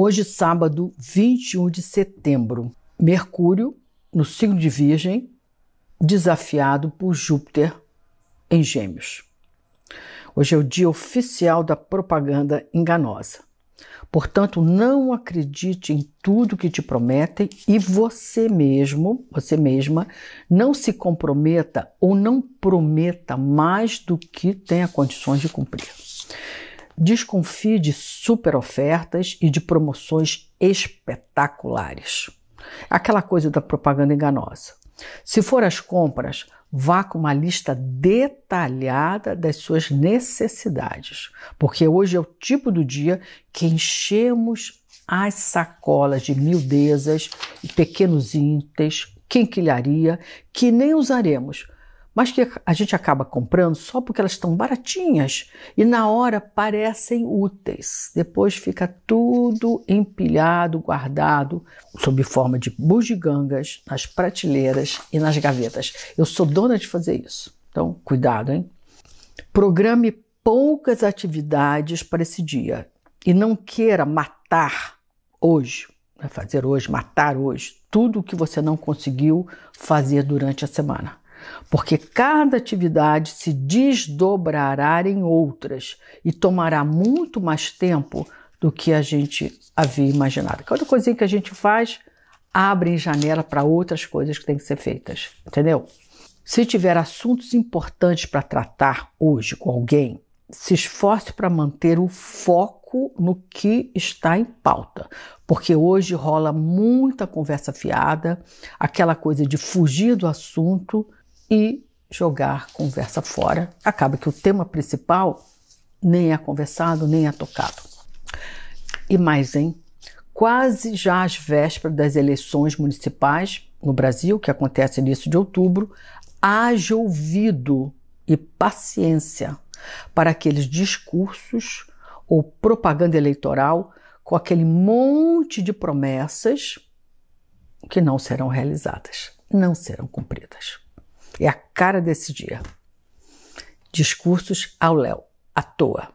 Hoje, sábado 21 de setembro, Mercúrio, no signo de Virgem, desafiado por Júpiter em Gêmeos. Hoje é o dia oficial da propaganda enganosa. Portanto, não acredite em tudo que te prometem e você mesmo, você mesma, não se comprometa ou não prometa mais do que tenha condições de cumprir. Desconfie de super ofertas e de promoções espetaculares. Aquela coisa da propaganda enganosa. Se for às compras, vá com uma lista detalhada das suas necessidades, porque hoje é o tipo do dia que enchemos as sacolas de miudezas e pequenos itens, quinquilharia, que nem usaremos, mas que a gente acaba comprando só porque elas estão baratinhas e na hora parecem úteis. Depois fica tudo empilhado, guardado, sob forma de bugigangas, nas prateleiras e nas gavetas. Eu sou dona de fazer isso, então cuidado, hein? Programe poucas atividades para esse dia e não queira matar hoje, né? fazer hoje, matar hoje, tudo o que você não conseguiu fazer durante a semana porque cada atividade se desdobrará em outras e tomará muito mais tempo do que a gente havia imaginado. Cada coisinha que a gente faz abre janela para outras coisas que têm que ser feitas, entendeu? Se tiver assuntos importantes para tratar hoje com alguém, se esforce para manter o foco no que está em pauta, porque hoje rola muita conversa fiada, aquela coisa de fugir do assunto e jogar conversa fora. Acaba que o tema principal nem é conversado, nem é tocado. E mais, hein? Quase já às vésperas das eleições municipais no Brasil, que acontece início de outubro, haja ouvido e paciência para aqueles discursos ou propaganda eleitoral com aquele monte de promessas que não serão realizadas, não serão cumpridas. É a cara desse dia. Discursos ao léu, à toa,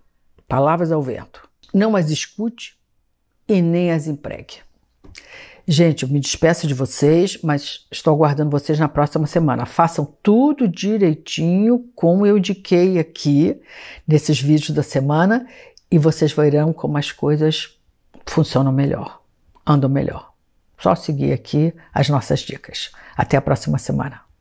palavras ao vento. Não as escute e nem as empregue. Gente, eu me despeço de vocês, mas estou aguardando vocês na próxima semana. Façam tudo direitinho, como eu indiquei aqui nesses vídeos da semana, e vocês verão como as coisas funcionam melhor, andam melhor. Só seguir aqui as nossas dicas. Até a próxima semana.